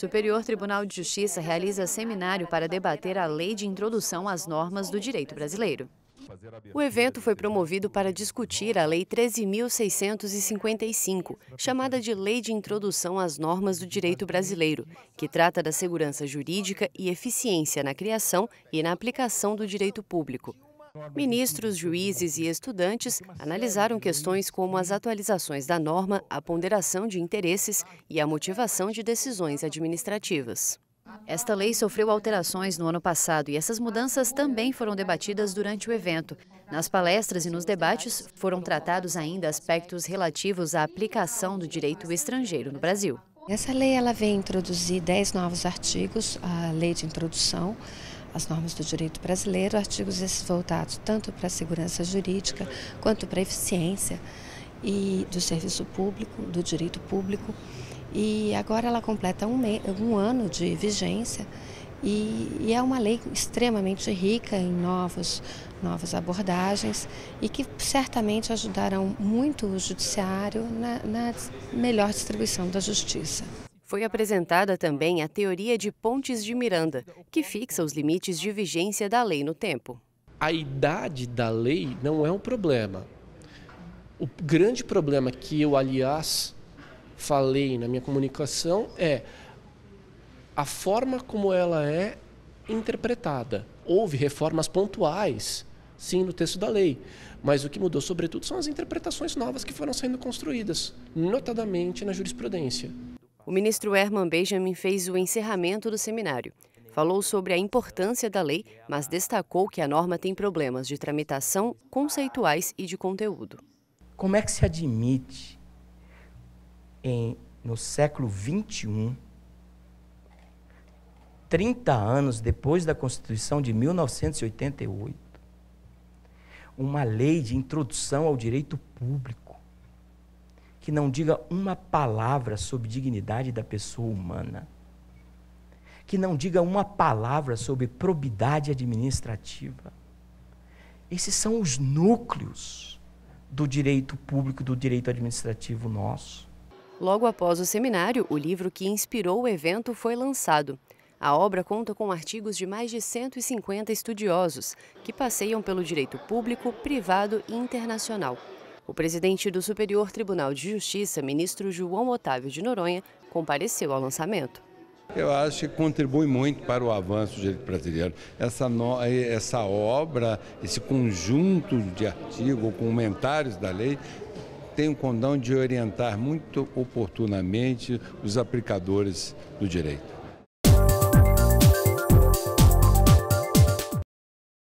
Superior Tribunal de Justiça realiza seminário para debater a lei de introdução às normas do direito brasileiro. O evento foi promovido para discutir a Lei 13.655, chamada de Lei de Introdução às Normas do Direito Brasileiro, que trata da segurança jurídica e eficiência na criação e na aplicação do direito público. Ministros, juízes e estudantes analisaram questões como as atualizações da norma, a ponderação de interesses e a motivação de decisões administrativas. Esta lei sofreu alterações no ano passado e essas mudanças também foram debatidas durante o evento. Nas palestras e nos debates foram tratados ainda aspectos relativos à aplicação do direito estrangeiro no Brasil. Essa lei ela vem introduzir 10 novos artigos, a lei de introdução, as normas do direito brasileiro, artigos esses voltados tanto para a segurança jurídica quanto para a eficiência e do serviço público, do direito público. E agora ela completa um, um ano de vigência e, e, é uma lei extremamente rica em novos, novas abordagens e que certamente ajudarão muito o judiciário na, na melhor distribuição da justiça. Foi apresentada também a teoria de Pontes de Miranda, que fixa os limites de vigência da lei no tempo. A idade da lei não é um problema. O grande problema que eu, aliás, falei na minha comunicação é a forma como ela é interpretada. Houve reformas pontuais, sim, no texto da lei, mas o que mudou, sobretudo, são as interpretações novas que foram sendo construídas, notadamente na jurisprudência. O ministro Herman Benjamin fez o encerramento do seminário. Falou sobre a importância da lei, mas destacou que a norma tem problemas de tramitação, conceituais e de conteúdo. Como é que se admite, em, no século XXI, 30 anos depois da Constituição de 1988, uma lei de introdução ao direito público? que não diga uma palavra sobre dignidade da pessoa humana, que não diga uma palavra sobre probidade administrativa. Esses são os núcleos do direito público, do direito administrativo nosso. Logo após o seminário, o livro que inspirou o evento foi lançado. A obra conta com artigos de mais de 150 estudiosos, que passeiam pelo direito público, privado e internacional. O presidente do Superior Tribunal de Justiça, ministro João Otávio de Noronha, compareceu ao lançamento. Eu acho que contribui muito para o avanço do direito brasileiro. Essa, no, essa obra, esse conjunto de artigos, comentários da lei, tem o condão de orientar muito oportunamente os aplicadores do direito.